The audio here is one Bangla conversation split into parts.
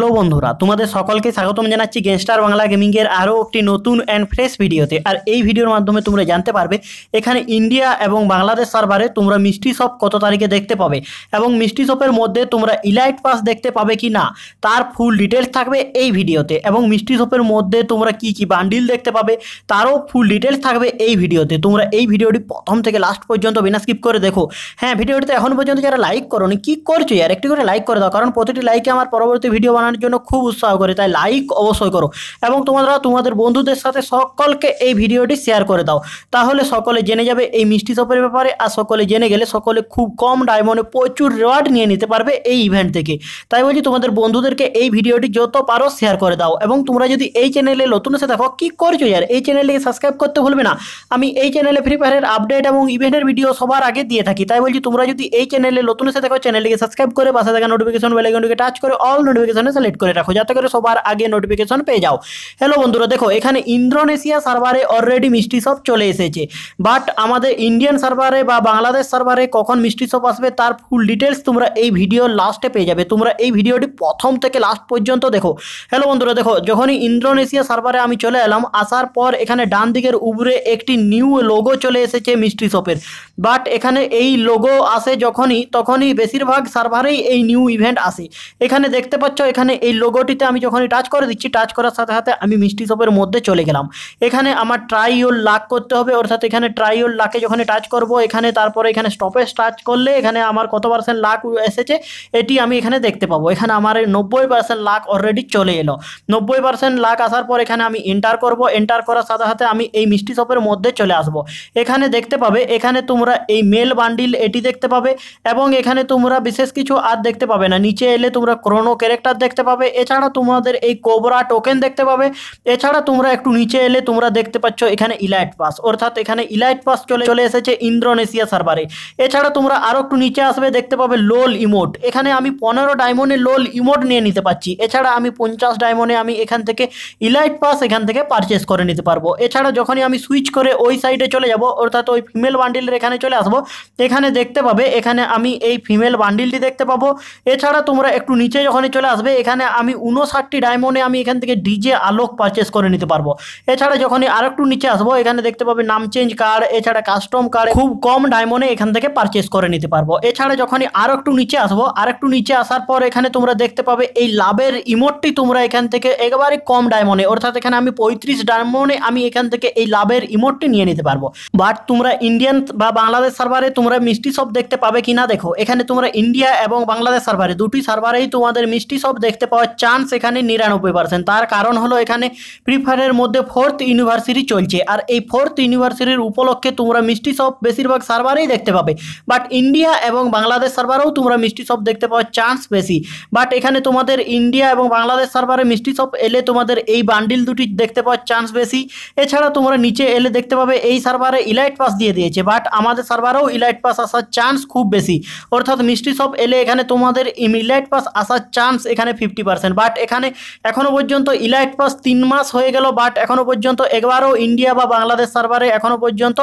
হ্যালো বন্ধুরা তোমাদের সকলকে স্বাগতম জানাচ্ছি গেমস্টার বাংলা গেমিংয়ের আরও একটি নতুন অ্যান্ড ফ্রেশ ভিডিওতে আর এই ভিডিওর মাধ্যমে তোমরা জানতে পারবে এখানে ইন্ডিয়া এবং বাংলাদেশ সার্ভারে তোমরা মিষ্টি শপ কত তারিখে দেখতে পাবে এবং মিষ্টি শপের মধ্যে তোমরা ইলাইট পাস দেখতে পাবে কি না তার ফুল ডিটেলস থাকবে এই ভিডিওতে এবং মিষ্টি শপের মধ্যে তোমরা কি কি বান্ডিল দেখতে পাবে তারও ফুল ডিটেলস থাকবে এই ভিডিওতে তোমরা এই ভিডিওটি প্রথম থেকে লাস্ট পর্যন্ত বিনা স্কিপ করে দেখো হ্যাঁ ভিডিওটিতে এখন পর্যন্ত যারা লাইক করো কি করছো আর একটি করে লাইক করে দাও কারণ প্রতিটি লাইকে আমার পরবর্তী ভিডিও বানানো জানার জন্য খুব উৎসাহ করে তাই লাইক অবশ্যই করো এবং তোমরা তোমাদের বন্ধুদের সাথে সকলকে এই ভিডিওটি শেয়ার করে দাও তাহলে সকলে জেনে যাবে এই মিষ্টি সপের ব্যাপারে আর সকলে জেনে গেলে সকলে খুব কম ডায়মন্ডে প্রচুর রেওয়ার্ড নিয়ে নিতে পারবে এই ইভেন্ট থেকে তাই বলছি তোমাদের বন্ধুদেরকে এই ভিডিওটি যত পারো শেয়ার করে দাও এবং তোমরা যদি এই চ্যানেলে নতুন এসে দেখো কী করছো আর এই চ্যানেলটিকে সাবস্ক্রাইব করতে ভুলবে না আমি এই চ্যানেলে ফ্রি ফায়ারের আপডেট এবং ইভেন্টের ভিডিও সবার আগে দিয়ে থাকি তাই বলছি তোমরা যদি এই চ্যানেলে নতুন এসে দেখো চ্যানেলটিকে সাবস্ক্রাইব করে পাশে থাকা নোটিফিকেশন বেলাইকনটিকে টাচ করে অল নোটিফিকেশনে সিলেক্ট করে রাখো যাতে করে সবার আগে নোটিফিকেশন পেয়ে যাও হ্যালো বন্ধুরা দেখো এখানে ইন্দ্রোনেশিয়া সার্ভারে অলরেডি মিষ্টি সব চলে এসেছে বাট আমাদের ইন্ডিয়ান সার্ভারে বা বাংলাদেশ সার্ভারে কখন মিষ্টি সব আসবে তার ফুল ডিটেলস তোমরা এই ভিডিও লাস্টে পেয়ে যাবে তোমরা এই ভিডিওটি প্রথম থেকে লাস্ট পর্যন্ত দেখো হ্যালো বন্ধুরা দেখো যখনই ইন্দ্রোনেশিয়া সার্ভারে আমি চলে এলাম আসার পর এখানে ডান দিকের উপরে একটি নিউ লোগো চলে এসেছে মিষ্টি শপের বাট এখানে এই লোগো আসে যখনই তখনই বেশিরভাগ সার্ভারেই এই নিউ ইভেন্ট আসে এখানে দেখতে পাচ্ছ এখানে এই লোগোটিতে আমি যখনই টাচ করে দিচ্ছি টাচ করার সাথে সাথে আমি মিষ্টি শপের মধ্যে চলে গেলাম এখানে আমার ট্রাই ওর লাক করতে হবে ওর সাথে এখানে ট্রাই ওর লাকে যখনই টাচ করব এখানে তারপরে এখানে স্টপেজ টাচ করলে এখানে আমার কত পার্সেন্ট লাক এসেছে এটি আমি এখানে দেখতে পাবো এখানে আমার নব্বই পার্সেন্ট লাক অলরেডি চলে এলো নব্বই পার্সেন্ট লাক আসার পর এখানে আমি এন্টার করব এন্টার করার সাথে সাথে আমি এই মিষ্টি শপের মধ্যে চলে আসব এখানে দেখতে পাবে এখানে তোমরা তোমরা এই মেল বান্ডিল এটি দেখতে পাবে এবং এখানে তোমরা বিশেষ কিছু আর দেখতে পাবে না নিচে এলে তোমরা ক্রোনো ক্যারেক্টার দেখতে পাবে এছাড়া তোমাদের এই কোবরা টোকেন দেখতে পাবে এছাড়া তোমরা একটু নিচে এলে তোমরা দেখতে পাচ্ছ এখানে ইলাইট পাস অর্থাৎ এখানে ইলাইট পাস চলে চলে এসেছে ইন্দ্রোনেশিয়া সার্ভারে এছাড়া তোমরা আরও একটু নিচে আসবে দেখতে পাবে লোল ইমোট এখানে আমি পনেরো ডায়মন্ডে লোল ইমোট নিয়ে নিতে পারছি এছাড়া আমি পঞ্চাশ ডায়মন্ডে আমি এখান থেকে ইলাইট পাস এখান থেকে পারচেস করে নিতে পারবো এছাড়া যখনই আমি সুইচ করে ওই সাইডে চলে যাব অর্থাৎ ওই ফিমেল বান্ডিলের এখানে এখানে চলে আসবো এখানে দেখতে পাবে এখানে আমি এই ফিমেল বান্ডিলটি দেখতে পাবো এছাড়া তোমরা একটু নিচে যখনই চলে আসবে এখানে আমি উনষাটটি ডায়মন্ডে আমি এখান থেকে ডিজে আলোক পারচেস করে নিতে পারবো এছাড়া যখনই আর একটু নিচে আসবো এখানে দেখতে পাবে নাম চেঞ্জ কার্ড এছাড়া কাস্টম কার্ড খুব কম ডায়মন্ডে এখান থেকে পারচেস করে নিতে পারবো এছাড়া যখনই আর একটু নিচে আসবো আর একটু নিচে আসার পর এখানে তোমরা দেখতে পাবে এই লাভের ইমোটটি তোমরা এখান থেকে একেবারে কম ডায়মন্ডে অর্থাৎ এখানে আমি পঁয়ত্রিশ ডায়মন্ডে আমি এখান থেকে এই লাভের ইমোটটি নিয়ে নিতে পারবো বাট তোমরা ইন্ডিয়ান বা বাংলাদেশ সার্ভারে তোমরা মিষ্টি সব দেখতে পাবে কি না দেখো এখানে তোমরা ইন্ডিয়া এবং বাংলাদেশ সার্ভারে দুটি সার্ভারেই তোমাদের মিষ্টি সব দেখতে পাওয়ার চান্স এখানে নিরানব্বই পার্সেন্ট তার কারণ হলো এখানে ফ্রি ফায়ারের মধ্যে ফোর্থ ইউনিভার্সিটি চলছে আর এই ফোর্থ ইউনিভার্সিটির উপলক্ষে তোমরা মিষ্টি সব বেশিরভাগ সার্ভারেই দেখতে পাবে বাট ইন্ডিয়া এবং বাংলাদেশ সার্ভারেও তোমরা মিষ্টি সব দেখতে পাওয়ার চান্স বেশি বাট এখানে তোমাদের ইন্ডিয়া এবং বাংলাদেশ সার্ভারে মিষ্টি সব এলে তোমাদের এই বান্ডিল দুটি দেখতে পাওয়ার চান্স বেশি এছাড়া তোমরা নিচে এলে দেখতে পাবে এই সার্ভারে ইলাইট পাস দিয়ে দিয়েছে বাট আমাদের তোমাদের সার্ভারেও ইলাইট পাস আসার চান্স খুব বেশি অর্থাৎ মিষ্টি শপ এলে এখানে তোমাদের ইলাইট পাস আসার চান্স এখানে ফিফটি পার্সেন্ট বাট এখানে এখনও পর্যন্ত ইলাইট পাস তিন মাস হয়ে গেল বাট এখনও পর্যন্ত একবারও ইন্ডিয়া বা বাংলাদেশ সার্ভারে এখনও পর্যন্ত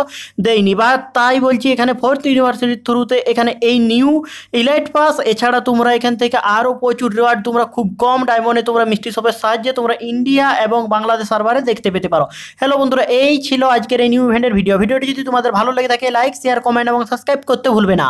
দেয়নি বা তাই বলছি এখানে ফোর্থ ইউনিভার্সিটির থ্রুতে এখানে এই নিউ ইলাইট পাস এছাড়া তোমরা এখান থেকে আরও প্রচুর রিওয়ার্ড তোমরা খুব কম ডায়মন্ডে তোমরা মিষ্টি শপের সাহায্যে তোমরা ইন্ডিয়া এবং বাংলাদেশ সার্ভারে দেখতে পেতে পারো হ্যালো বন্ধুরা এই ছিল আজকের এই নিউ ইভেন্টের ভিডিও ভিডিওটি যদি তোমাদের ভালো লেগে থাকে লাইক লাইক শেয়ার কমেন্ট এবং সাবস্ক্রাইব করতে ভুলবে না